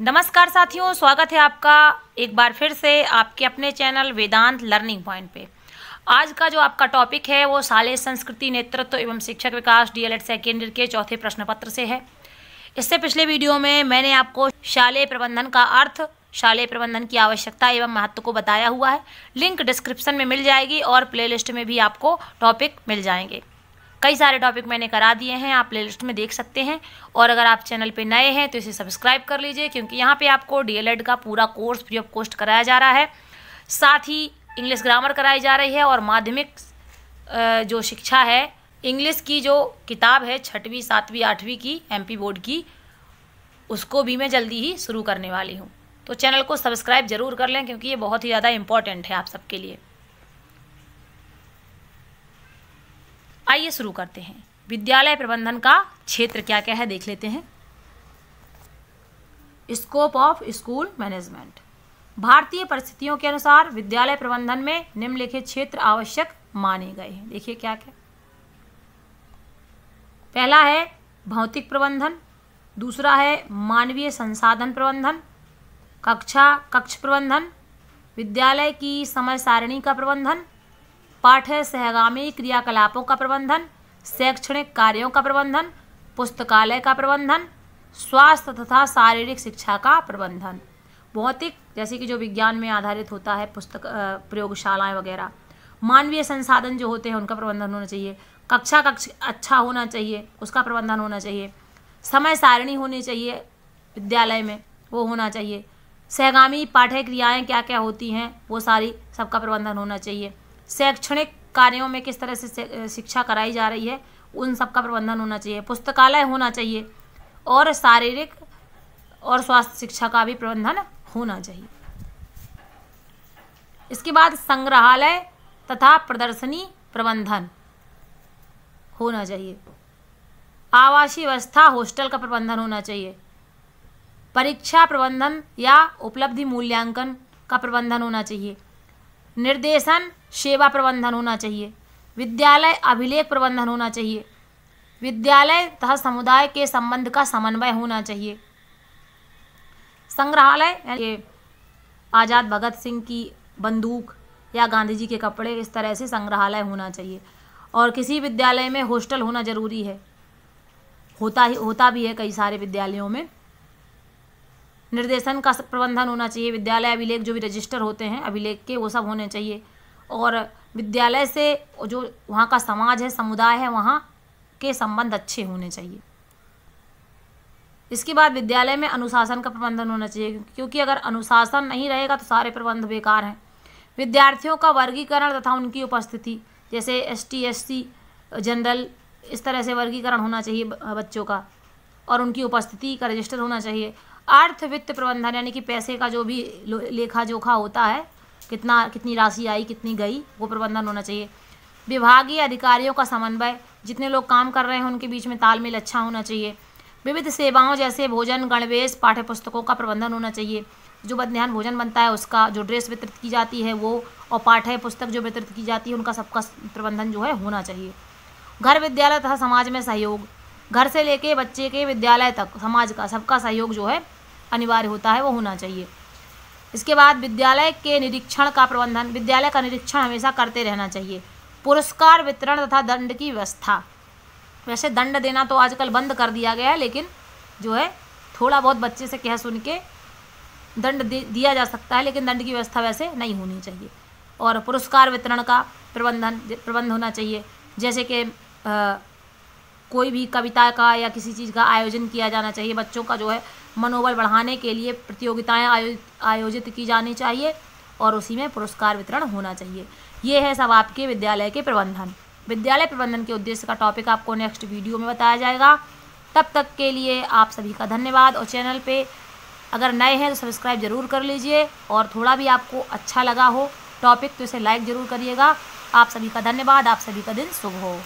नमस्कार साथियों स्वागत है आपका एक बार फिर से आपके अपने चैनल वेदांत लर्निंग पॉइंट पे आज का जो आपका टॉपिक है वो साले संस्कृति नेतृत्व तो एवं शिक्षक विकास डीएलएड सेकेंडरी के चौथे प्रश्न पत्र से है इससे पिछले वीडियो में मैंने आपको शालेय प्रबंधन का अर्थ शाले प्रबंधन की आवश्यकता एवं महत्व को बताया हुआ है लिंक डिस्क्रिप्शन में मिल जाएगी और प्ले में भी आपको टॉपिक मिल जाएंगे कई सारे टॉपिक मैंने करा दिए हैं आप प्ले में देख सकते हैं और अगर आप चैनल पे नए हैं तो इसे सब्सक्राइब कर लीजिए क्योंकि यहाँ पे आपको डी का पूरा कोर्स फ्री ऑफ कॉस्ट कराया जा रहा है साथ ही इंग्लिश ग्रामर कराई जा रही है और माध्यमिक जो शिक्षा है इंग्लिश की जो किताब है छठवीं सातवीं आठवीं की एमपी बोर्ड की उसको भी मैं जल्दी ही शुरू करने वाली हूँ तो चैनल को सब्सक्राइब ज़रूर कर लें क्योंकि ये बहुत ही ज़्यादा इंपॉर्टेंट है आप सबके लिए आइए शुरू करते हैं विद्यालय प्रबंधन का क्षेत्र क्या क्या है देख लेते हैं स्कोप ऑफ स्कूल मैनेजमेंट भारतीय परिस्थितियों के अनुसार विद्यालय प्रबंधन में निम्नलिखित क्षेत्र आवश्यक माने गए हैं देखिए क्या क्या पहला है भौतिक प्रबंधन दूसरा है मानवीय संसाधन प्रबंधन कक्षा कक्ष प्रबंधन विद्यालय की समय सारिणी का प्रबंधन पाठ है सहगामी क्रियाकलापों का प्रबंधन शैक्षणिक कार्यों का प्रबंधन पुस्तकालय का प्रबंधन स्वास्थ्य तथा शारीरिक शिक्षा का प्रबंधन भौतिक जैसे कि जो विज्ञान में आधारित होता है पुस्तक प्रयोगशालाएं वगैरह मानवीय संसाधन जो होते हैं उनका प्रबंधन होना चाहिए कक्षा कक्ष अच्छा होना चाहिए उसका प्रबंधन होना चाहिए समय सारणी होनी चाहिए विद्यालय में वो होना चाहिए सहगामी पाठ्य क्रियाएँ क्या क्या होती हैं वो सारी सबका प्रबंधन होना चाहिए शैक्षणिक कार्यों में किस तरह से शिक्षा कराई जा रही है उन सब का प्रबंधन होना चाहिए पुस्तकालय होना चाहिए और शारीरिक और स्वास्थ्य शिक्षा का भी प्रबंधन होना चाहिए इसके बाद संग्रहालय तथा प्रदर्शनी प्रबंधन होना चाहिए आवासीय व्यवस्था हॉस्टल का प्रबंधन होना चाहिए परीक्षा प्रबंधन या उपलब्धि मूल्यांकन का प्रबंधन होना चाहिए निर्देशन सेवा प्रबंधन होना चाहिए विद्यालय अभिलेख प्रबंधन होना चाहिए विद्यालय तथा समुदाय के संबंध का समन्वय होना चाहिए संग्रहालय आज़ाद भगत सिंह की बंदूक या गांधी जी के कपड़े इस तरह से संग्रहालय होना चाहिए और किसी विद्यालय में हॉस्टल होना ज़रूरी है होता ही होता भी है कई सारे विद्यालयों में निर्देशन का प्रबंधन होना चाहिए विद्यालय अभिलेख जो भी रजिस्टर होते हैं अभिलेख के वो सब होने चाहिए और विद्यालय से जो वहाँ का समाज है समुदाय है वहाँ के संबंध अच्छे होने चाहिए इसके बाद विद्यालय में अनुशासन का प्रबंधन होना चाहिए क्योंकि अगर अनुशासन नहीं रहेगा तो सारे प्रबंध बेकार हैं विद्यार्थियों का वर्गीकरण तथा उनकी उपस्थिति जैसे S T S C general इस तरह से वर्गीकरण होना चाहिए बच्चों का और उनकी उपस्थिति का रजिस्टर होना चाहिए अर्थ वित्त प्रबंधन यानी कि पैसे का जो भी लेखा जोखा होता है कितना कितनी राशि आई कितनी गई वो प्रबंधन होना चाहिए विभागीय अधिकारियों का समन्वय जितने लोग काम कर रहे हैं उनके बीच में तालमेल अच्छा होना चाहिए विविध सेवाओं जैसे भोजन गणवेश पाठ्य पुस्तकों का प्रबंधन होना चाहिए जो मध्यान्ह भोजन बनता है उसका जो ड्रेस वितरित की जाती है वो और पाठ्य पुस्तक जो वितरित की जाती है उनका सबका प्रबंधन जो है होना चाहिए घर विद्यालय तथा समाज में सहयोग घर से लेके बच्चे के विद्यालय तक समाज का सबका सहयोग जो है अनिवार्य होता है वो होना चाहिए इसके बाद विद्यालय के निरीक्षण का प्रबंधन विद्यालय का निरीक्षण हमेशा करते रहना चाहिए पुरस्कार वितरण तथा दंड की व्यवस्था वैसे दंड देना तो आजकल बंद कर दिया गया है लेकिन जो है थोड़ा बहुत बच्चे से कह सुन के दंड दिया जा सकता है लेकिन दंड की व्यवस्था वैसे नहीं होनी चाहिए और पुरस्कार वितरण का प्रबंधन प्रबंध होना चाहिए जैसे कि कोई भी कविता का या किसी चीज़ का आयोजन किया जाना चाहिए बच्चों का जो है मनोबल बढ़ाने के लिए प्रतियोगिताएं आयोजित की जानी चाहिए और उसी में पुरस्कार वितरण होना चाहिए ये है सब आपके विद्यालय के प्रबंधन विद्यालय प्रबंधन के उद्देश्य का टॉपिक आपको नेक्स्ट वीडियो में बताया जाएगा तब तक के लिए आप सभी का धन्यवाद और चैनल पे अगर नए हैं तो सब्सक्राइब जरूर कर लीजिए और थोड़ा भी आपको अच्छा लगा हो टॉपिक तो इसे लाइक ज़रूर करिएगा आप सभी का धन्यवाद आप सभी का दिन शुभ हो